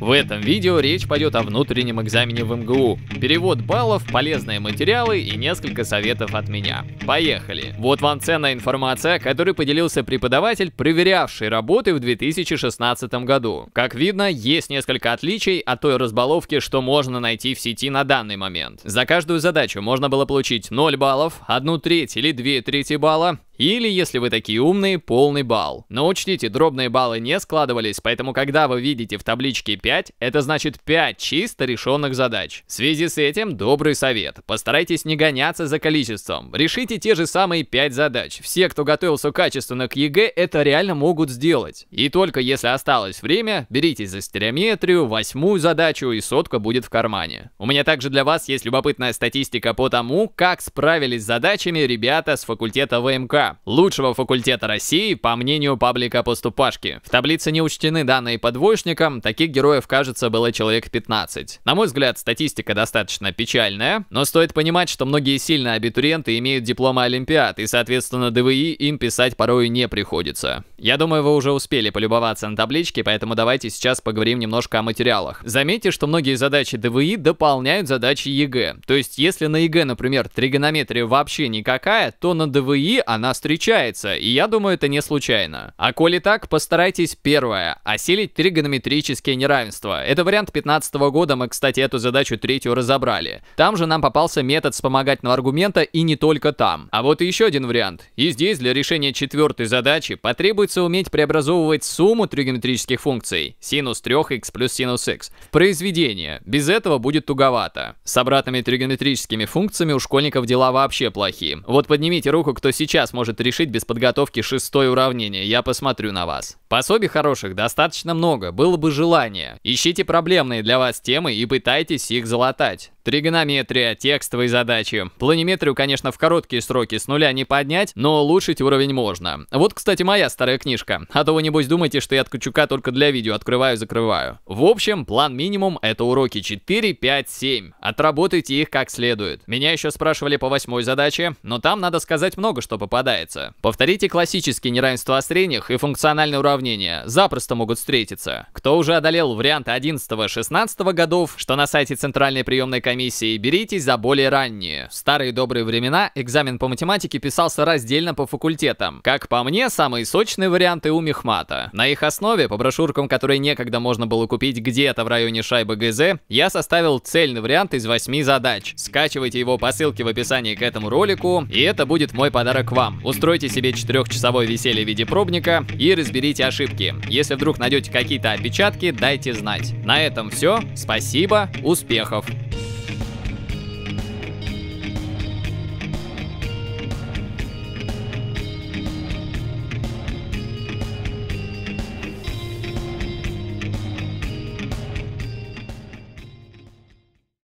В этом видео речь пойдет о внутреннем экзамене в МГУ, перевод баллов, полезные материалы и несколько советов от меня. Поехали! Вот вам ценная информация, которой поделился преподаватель, проверявший работы в 2016 году. Как видно, есть несколько отличий от той разбаловки, что можно найти в сети на данный момент. За каждую задачу можно было получить 0 баллов, 1 треть или 2 трети балла, или, если вы такие умные, полный балл. Но учтите, дробные баллы не складывались, поэтому когда вы видите в табличке 5, это значит 5 чисто решенных задач. В связи с этим добрый совет. Постарайтесь не гоняться за количеством. Решите те же самые 5 задач. Все, кто готовился качественно к ЕГЭ, это реально могут сделать. И только если осталось время, беритесь за стереометрию, восьмую задачу и сотка будет в кармане. У меня также для вас есть любопытная статистика по тому, как справились с задачами ребята с факультета ВМК лучшего факультета России, по мнению паблика «Поступашки». В таблице не учтены данные по двоечникам, таких героев, кажется, было человек 15. На мой взгляд, статистика достаточно печальная, но стоит понимать, что многие сильные абитуриенты имеют дипломы Олимпиад, и, соответственно, ДВИ им писать порой не приходится. Я думаю, вы уже успели полюбоваться на табличке, поэтому давайте сейчас поговорим немножко о материалах. Заметьте, что многие задачи ДВИ дополняют задачи ЕГЭ. То есть, если на ЕГЭ, например, тригонометрия вообще никакая, то на ДВИ она встречается, и я думаю, это не случайно. А коли так, постарайтесь первое, осилить тригонометрические неравенства. Это вариант 15 -го года, мы, кстати, эту задачу третью разобрали. Там же нам попался метод вспомогательного аргумента и не только там. А вот и еще один вариант. И здесь для решения четвертой задачи потребуется уметь преобразовывать сумму тригонометрических функций синус 3х плюс синус х. в произведение. Без этого будет туговато. С обратными тригонометрическими функциями у школьников дела вообще плохие. Вот поднимите руку, кто сейчас может может решить без подготовки шестое уравнение, я посмотрю на вас. Пособий хороших достаточно много, было бы желание. Ищите проблемные для вас темы и пытайтесь их залатать. Тригонометрия, текстовые задачи. Планиметрию, конечно, в короткие сроки с нуля не поднять, но улучшить уровень можно. Вот, кстати, моя старая книжка. А то вы, небось, думаете, что я от Кучука только для видео открываю-закрываю. В общем, план минимум — это уроки 4, 5, 7. Отработайте их как следует. Меня еще спрашивали по восьмой задаче, но там, надо сказать, много что попадается. Повторите классические неравенства о средних и функциональные уравнения. Запросто могут встретиться. Кто уже одолел варианты 11-16 годов, что на сайте Центральной приемной комиссии комиссии, беритесь за более ранние. В старые добрые времена экзамен по математике писался раздельно по факультетам. Как по мне, самые сочные варианты у мехмата. На их основе, по брошюркам, которые некогда можно было купить где-то в районе шайбы ГЗ, я составил цельный вариант из 8 задач. Скачивайте его по ссылке в описании к этому ролику, и это будет мой подарок вам. Устройте себе 4-часовое веселье в виде пробника и разберите ошибки. Если вдруг найдете какие-то опечатки, дайте знать. На этом все. Спасибо, успехов!